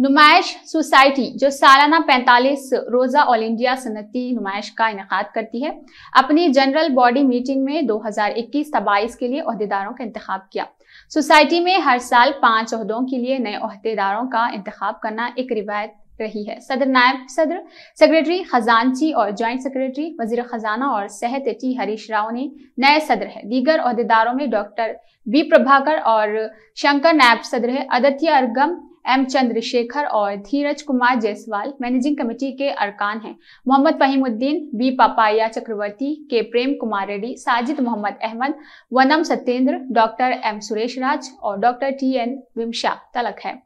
नुमाइश सोसाइटी जो सालाना 45 रोज़ा ऑल इंडिया सनती नुमाइश का इनका करती है अपनी जनरल बॉडी मीटिंग में 2021-22 के लिए अहदेदारों का इंतखब किया सोसाइटी में हर साल पांच अहदों के लिए नए अहदेदारों का इंतखब करना एक रिवायत रही है सदर नायब सदर सेक्रेटरी खजानची और ज्वाइंट सेक्रेटरी वजीर खजाना और सेहत टी हरीश राव ने नए सदर है दीगर अहदेदारों में डॉक्टर बी प्रभाकर और शंकर नायब सदर है अदित्य अरगम एम चंद्रशेखर और धीरज कुमार जायसवाल मैनेजिंग कमेटी के अरकान हैं Mohammad Fahimuddin B Papaiah Chakraborty K Prem Kumar Reddy Sajid Mohammad Ahmed Vanam Satyendra doctor M Suresh Raj और डॉक्टर टी एन विमशा तलक है